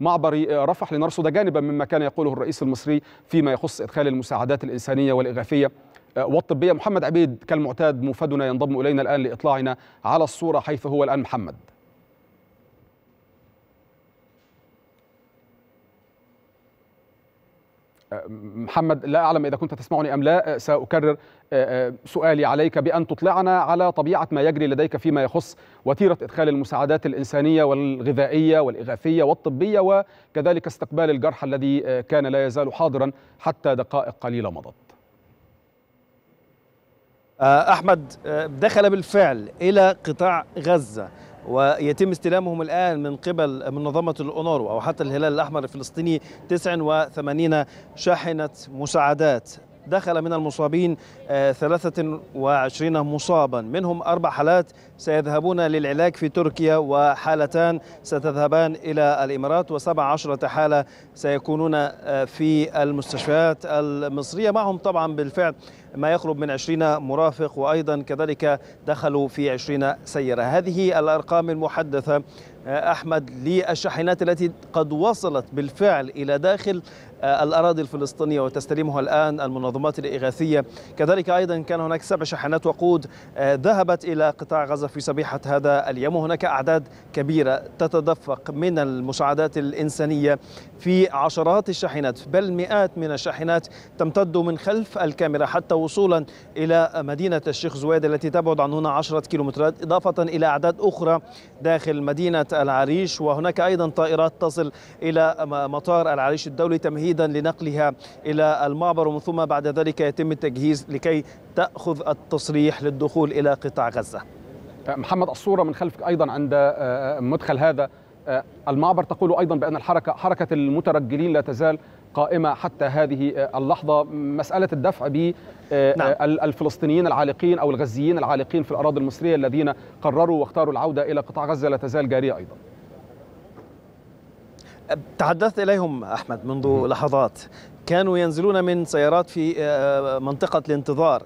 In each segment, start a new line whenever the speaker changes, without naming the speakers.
معبر رفح لنرصد جانبا مما كان يقوله الرئيس المصري فيما يخص إدخال المساعدات الإنسانية والإغاثية آه، والطبية محمد عبيد كالمعتاد موفدنا ينضم إلينا الآن لإطلاعنا على الصورة حيث هو الآن محمد محمد لا أعلم إذا كنت تسمعني أم لا أه، سأكرر أه، أه، سؤالي عليك بأن تطلعنا على طبيعة ما يجري لديك فيما يخص وتيرة إدخال المساعدات الإنسانية والغذائية والإغاثية والطبية وكذلك استقبال الجرحى الذي كان لا يزال حاضرا حتى دقائق قليلة مضت
أحمد دخل بالفعل إلى قطاع غزة ويتم استلامهم الآن من قبل منظمة الأونروا أو حتى الهلال الأحمر الفلسطيني 89 شاحنة مساعدات دخل من المصابين 23 آه، مصابا منهم أربع حالات سيذهبون للعلاج في تركيا وحالتان ستذهبان إلى الإمارات و17 حالة سيكونون آه، في المستشفيات المصرية معهم طبعا بالفعل ما يقرب من 20 مرافق وأيضا كذلك دخلوا في 20 سيارة هذه الأرقام المحدثة آه، أحمد للشاحنات التي قد وصلت بالفعل إلى داخل آه، الأراضي الفلسطينية وتستلمها الآن المنظمات الإغاثية كذلك أيضا كان هناك سبع شاحنات وقود آه، ذهبت إلى قطاع غزة في صبيحة هذا اليوم وهناك أعداد كبيرة تتدفق من المساعدات الإنسانية في عشرات الشاحنات بل مئات من الشاحنات تمتد من خلف الكاميرا حتى وصولا إلى مدينة الشيخ زويد التي تبعد عن هنا 10 كيلومترات إضافة إلى أعداد أخرى داخل مدينة العريش وهناك أيضا طائرات تصل إلى مطار العريش الدولي تمهيدا لنقلها إلى المعبر ومن ثم بعد ذلك يتم التجهيز لكي تأخذ التصريح للدخول إلى قطاع غزة
محمد الصورة من خلفك أيضا عند آه، آه، مدخل هذا آه، المعبر تقول أيضا بأن الحركة حركة المترجلين لا تزال قائمة حتى هذه آه، اللحظة مسألة الدفع ب آه، نعم. الفلسطينيين العالقين أو الغزيين العالقين في الأراضي المصرية الذين قرروا واختاروا العودة إلى قطاع غزة لا تزال جارية أيضا
تحدثت إليهم أحمد منذ لحظات كانوا ينزلون من سيارات في منطقة الانتظار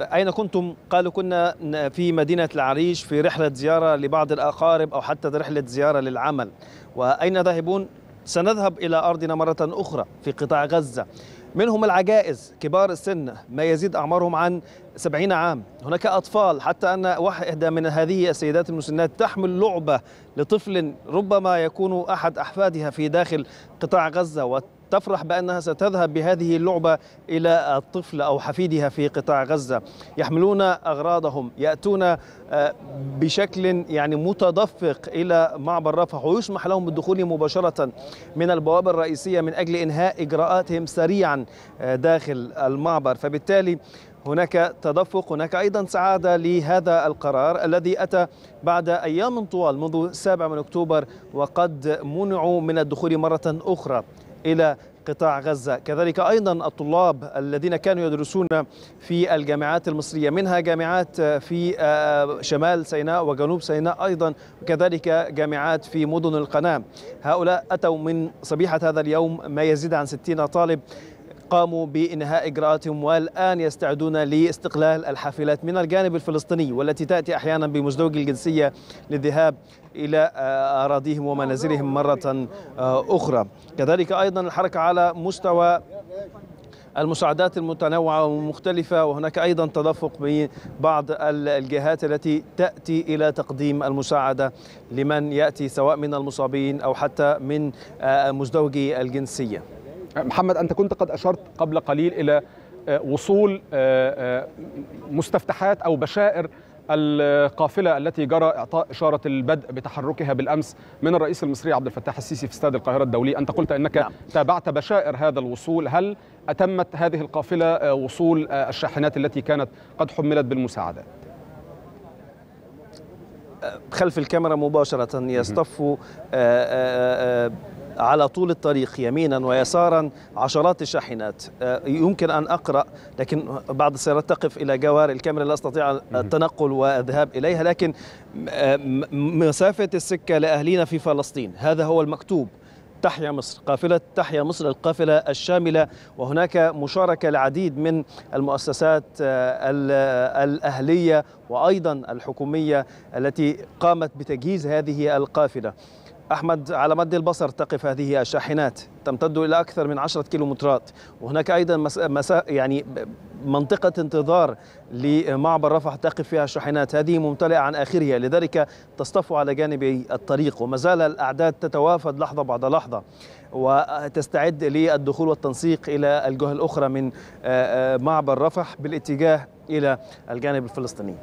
أين كنتم؟ قالوا كنا في مدينة العريش في رحلة زيارة لبعض الأقارب أو حتى رحلة زيارة للعمل وأين ذاهبون؟ سنذهب إلى أرضنا مرة أخرى في قطاع غزة منهم العجائز كبار السن ما يزيد أعمارهم عن سبعين عام هناك أطفال حتى أن واحدة من هذه السيدات المسنات تحمل لعبة لطفل ربما يكون أحد أحفادها في داخل قطاع غزة تفرح بأنها ستذهب بهذه اللعبة إلى الطفل أو حفيدها في قطاع غزة يحملون أغراضهم يأتون آه، بشكل يعني متدفق إلى معبر رفح ويسمح لهم بالدخول مباشرة من البوابة الرئيسية من أجل إنهاء إجراءاتهم سريعا آه، داخل المعبر فبالتالي هناك تدفق هناك أيضا سعادة لهذا القرار الذي أتى بعد أيام طوال منذ 7 من أكتوبر وقد منعوا من الدخول مرة أخرى إلى قطاع غزة كذلك أيضا الطلاب الذين كانوا يدرسون في الجامعات المصرية منها جامعات في آه، شمال سيناء وجنوب سيناء أيضا وكذلك جامعات في مدن القناة هؤلاء أتوا من صبيحة هذا اليوم ما يزيد عن 60 طالب قاموا بإنهاء إجراءاتهم والآن يستعدون لاستقلال الحافلات من الجانب الفلسطيني والتي تأتي أحيانا بمزدوج الجنسية للذهاب إلى آه، أراضيهم ومنازلهم مرة آه، أخرى كذلك أيضا الحركة على مستوى المساعدات المتنوعة ومختلفة وهناك أيضا تدفق من بعض الجهات التي تأتي إلى تقديم المساعدة لمن يأتي سواء من المصابين أو حتى من آه، مزدوجي الجنسية محمد أنت كنت قد أشرت قبل قليل إلى
آه، وصول آه، آه، مستفتحات أو بشائر القافلة التي جرى إعطاء إشارة البدء بتحركها بالأمس من الرئيس المصري عبد الفتاح السيسي في استاد القاهرة الدولي أنت قلت أنك نعم. تابعت بشائر هذا الوصول هل أتمت هذه القافلة وصول الشاحنات التي كانت قد حملت بالمساعدات؟
خلف الكاميرا مباشرة يصطف على طول الطريق يمينا ويسارا عشرات الشاحنات آه، يمكن أن أقرأ لكن بعض السيارات تقف إلى جوار الكاميرا لا أستطيع التنقل والذهاب إليها لكن آه، مسافة السكة لأهلنا في فلسطين هذا هو المكتوب تحيا مصر قافلة تحيا مصر القافلة الشاملة وهناك مشاركة العديد من المؤسسات آه، الأهلية وأيضا الحكومية التي قامت بتجهيز هذه القافلة أحمد على مد البصر تقف هذه الشاحنات تمتد إلى أكثر من 10 كيلومترات وهناك أيضا مس... يعني منطقة انتظار لمعبر رفح تقف فيها الشاحنات هذه ممتلئة عن آخرها لذلك تصطف على جانبي الطريق وما زال الأعداد تتوافد لحظة بعد لحظة وتستعد للدخول والتنسيق إلى الجهة الأخرى من معبر رفح بالاتجاه إلى الجانب الفلسطيني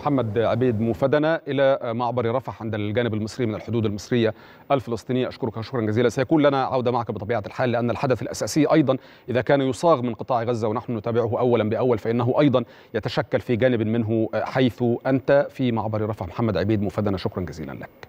محمد عبيد
موفدنا الى معبر رفح عند الجانب المصري من الحدود المصريه الفلسطينيه اشكرك شكرا جزيلا سيكون لنا عوده معك بطبيعه الحال لان الحدث الاساسي ايضا اذا كان يصاغ من قطاع غزه ونحن نتابعه اولا باول فانه ايضا يتشكل في جانب منه حيث انت في معبر رفح محمد عبيد موفدنا شكرا جزيلا لك